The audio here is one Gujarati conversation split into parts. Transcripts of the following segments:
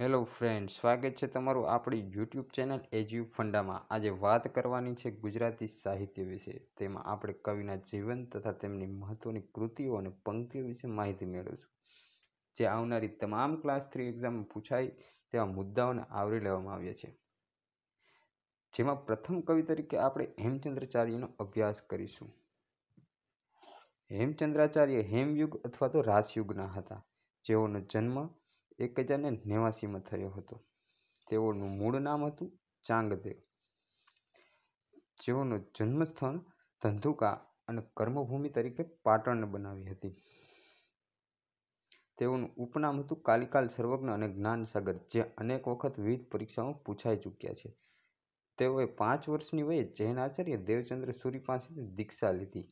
હેલો ફ્રેન્ડ સ્વાગત છે તમારું આપણી યુટ્યુબ ચેનલ એજ્યુ ફંડામાં આજે વાત કરવાની છે ગુજરાતી સાહિત્ય વિશે તેમાં આપણે કવિના જીવન તથા તેમની મહત્ત્વની કૃતિઓ અને પંક્તિઓ વિશે માહિતી મેળવીશું જે આવનારી તમામ ક્લાસ થ્રી એક્ઝામ પૂછાય તેવા મુદ્દાઓને આવરી લેવામાં આવ્યા છે જેમાં પ્રથમ કવિ તરીકે આપણે હેમચંદ્રાચાર્યનો અભ્યાસ કરીશું હેમચંદ્રાચાર્ય હેમયુગ અથવા તો રાસયુગના હતા જેઓનો જન્મ એક હજાર ને નેવાસીમાં થયો હતો તેઓનું મૂળ નામ હતું ચાંગદેવ જેઓનું જન્મસ્થાન ધંધુકા અને કર્મભૂમિ તરીકે પાટણને બનાવી હતી તેઓનું ઉપનામ હતું કાલિકાલ સર્વજ્ઞ અને જ્ઞાનસાગર જે અનેક વખત વિવિધ પરીક્ષાઓમાં પૂછાઈ ચૂક્યા છે તેઓએ પાંચ વર્ષની વયે જૈન આચાર્ય દેવચંદ્ર સૂરી પાસેથી દીક્ષા લીધી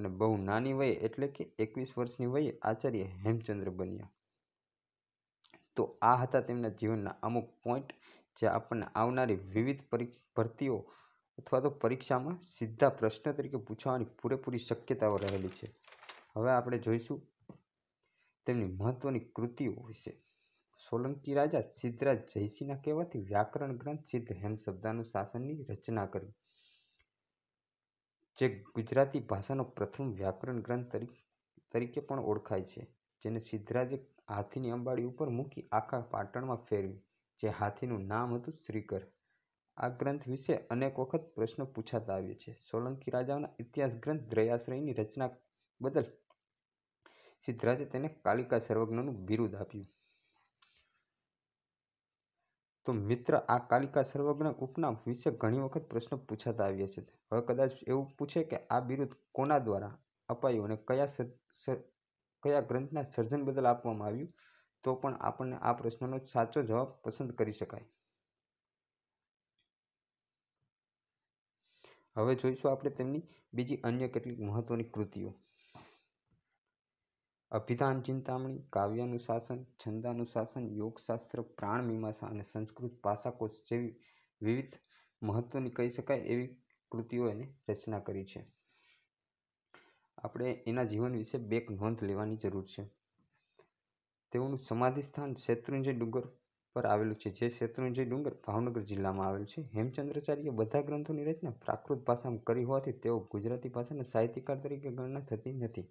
અને બહુ નાની વયે એટલે કે એકવીસ વર્ષની વયે આચાર્ય હેમચંદ્ર બન્યા તો આ હતા તેમના જીવનના અમુક પોઈન્ટ જે આપણને આવનારી વિવિધ ભરતીઓ અથવા તો પરીક્ષામાં સીધા પ્રશ્ન તરીકે પૂછવાની પૂરેપૂરી શક્યતાઓ રહેલી છે હવે આપણે જોઈશું તેમની મહત્વની કૃતિઓ વિશે સોલંકી રાજા સિદ્ધરાજ જયસિંહના કહેવાથી વ્યાકરણ ગ્રંથ સિદ્ધ હેમ શબ્દાનું શાસનની રચના કરી જે ગુજરાતી ભાષાનો પ્રથમ વ્યાકરણ ગ્રંથ તરીકે પણ ઓળખાય છે જેને સિદ્ધરાજે હાથીની અંબાડી ઉપર મૂકી આખા પાટણમાં ફેરવી જે હાથીનું નામ હતું શ્રીકર આ ગ્રંથ વિશે અનેક વખત પ્રશ્નો પૂછાતા આવ્યા છે સોલંકી રાજાઓના ઇતિહાસ ગ્રંથ દ્રયાશ્રયની રચના બદલ સિદ્ધરાજે તેને કાલિકા સર્વજ્ઞનું બિરુદ આપ્યું તો મિત્ર આ કાલિકા સર્વજ્ઞ ઉપનામ વિશે ઘણી વખત પ્રશ્નો પૂછાતા આવ્યા છે હવે કદાચ એવું પૂછે કે આ બિરુદ કોના દ્વારા અપાયું અને કયા કયા ગ્રંથના સર્જન બદલ આપવામાં આવ્યું તો પણ આપણને આ પ્રશ્નનો સાચો જવાબ પસંદ કરી શકાય હવે જોઈશું આપણે તેમની બીજી અન્ય કેટલીક મહત્વની કૃતિઓ અભિધાન ચિંતામણી કાવ્યાનુશાસન છંદાનુશાસન યોગશાસ્ત્ર પ્રાણ મીમાંસા અને સંસ્કૃત ભાષાકોશ જેવી વિવિધ મહત્વની કહી શકાય એવી કૃતિઓ એને રચના કરી છે આપણે એના જીવન વિશે બેક નોંધ લેવાની જરૂર છે તેઓનું સમાધિ સ્થાન શેત્રુંજય ડુંગર પર આવેલું છે જે શેત્રુંજય ડુંગર ભાવનગર જિલ્લામાં આવેલું છે હેમચંદ્રાચાર્ય બધા ગ્રંથોની રચના પ્રાકૃત ભાષામાં કરી હોવાથી તેઓ ગુજરાતી ભાષાના સાહિત્યકાર તરીકે ગણના થતી નથી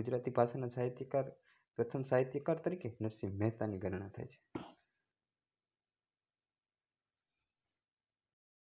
ગુજરાતી ભાષાના સાહિત્યકાર પ્રથમ સાહિત્યકાર તરીકે નરસિંહ મહેતાની ગણના થાય છે